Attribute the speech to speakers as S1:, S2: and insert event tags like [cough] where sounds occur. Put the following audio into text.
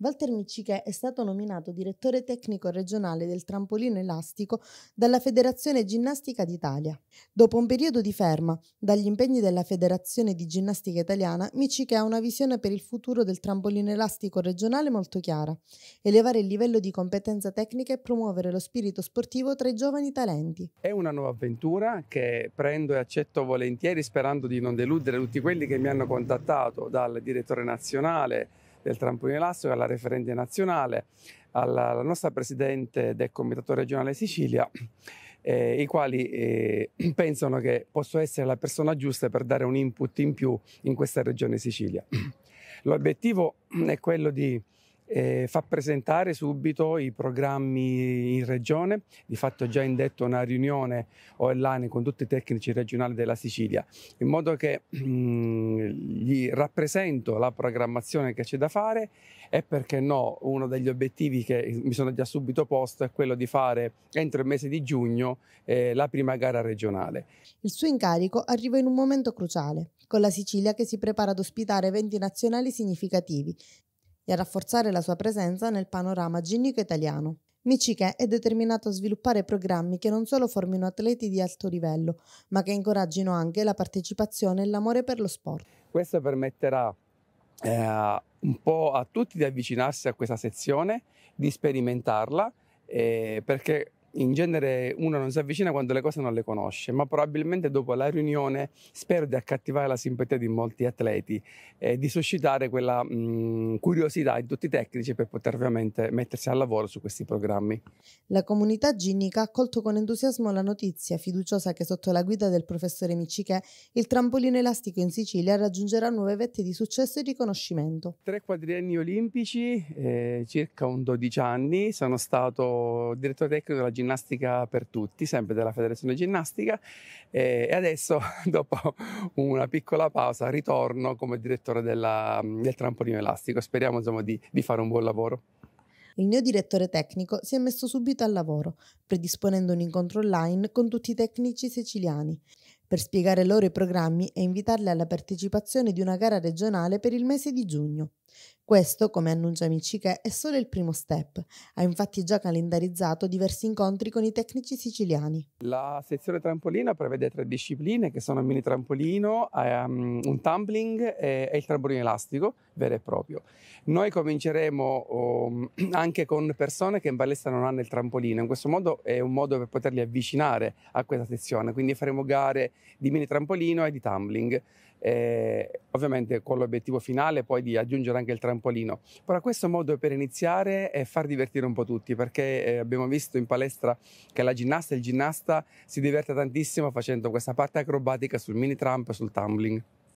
S1: Walter Miccichè è stato nominato direttore tecnico regionale del trampolino elastico dalla Federazione Ginnastica d'Italia. Dopo un periodo di ferma dagli impegni della Federazione di Ginnastica Italiana, Miccichè ha una visione per il futuro del trampolino elastico regionale molto chiara: elevare il livello di competenza tecnica e promuovere lo spirito sportivo tra i giovani talenti.
S2: È una nuova avventura che prendo e accetto volentieri sperando di non deludere tutti quelli che mi hanno contattato dal direttore nazionale del trampolino elastico, alla referente nazionale, alla, alla nostra presidente del Comitato regionale Sicilia, eh, i quali eh, [clears throat] pensano che posso essere la persona giusta per dare un input in più in questa regione Sicilia. [clears throat] L'obiettivo mm, è quello di eh, fa presentare subito i programmi in regione. Di fatto ho già indetto una riunione online con tutti i tecnici regionali della Sicilia, in modo che mm, gli rappresento la programmazione che c'è da fare e perché no, uno degli obiettivi che mi sono già subito posto è quello di fare entro il mese di giugno eh, la prima gara regionale.
S1: Il suo incarico arriva in un momento cruciale, con la Sicilia che si prepara ad ospitare eventi nazionali significativi e a rafforzare la sua presenza nel panorama ginnico italiano. Michiche è determinato a sviluppare programmi che non solo formino atleti di alto livello, ma che incoraggino anche la partecipazione e l'amore
S2: per lo sport. Questo permetterà eh, un po' a tutti di avvicinarsi a questa sezione, di sperimentarla, eh, perché in genere uno non si avvicina quando le cose non le conosce, ma probabilmente dopo la riunione spero di accattivare la simpatia di molti atleti e di suscitare quella mh, mm, curiosità in tutti i tecnici per poter ovviamente mettersi al lavoro su questi programmi.
S1: La comunità ginnica ha accolto con entusiasmo la notizia fiduciosa che sotto la guida del professore Micichè il trampolino elastico in Sicilia raggiungerà nuove vette di successo e riconoscimento.
S2: Tre quadrienni olimpici, eh, circa un 12 anni, sono stato direttore tecnico della Ginnastica per Tutti, sempre della Federazione Ginnastica e adesso [laughs] dopo una piccola pausa ritorno come direttore della, del trampolino elastico. Speriamo insomma, di, di fare un buon lavoro.
S1: Il mio direttore tecnico si è messo subito al lavoro, predisponendo un incontro online con tutti i tecnici siciliani per spiegare loro i programmi e invitarli alla partecipazione di una gara regionale per il mese di giugno. Questo, come annuncia Miciche, è solo il primo step. Ha infatti già calendarizzato diversi incontri con i tecnici siciliani.
S2: La sezione trampolino prevede tre discipline che sono mini trampolino, um, un tumbling e, e, il trampolino elastico vero e proprio. Noi cominceremo um, [clears throat] anche con persone che in palestra non hanno il trampolino, in questo modo è un modo per poterli avvicinare a questa sezione, quindi faremo gare di mini trampolino e di tumbling, e, ovviamente con l'obiettivo finale poi di aggiungere anche anche il trampolino. Ora questo modo per iniziare è far divertire un po' tutti, perché eh, abbiamo visto in palestra che la ginnasta e il ginnasta si diverte tantissimo facendo questa parte acrobatica sul mini tramp e sul tumbling.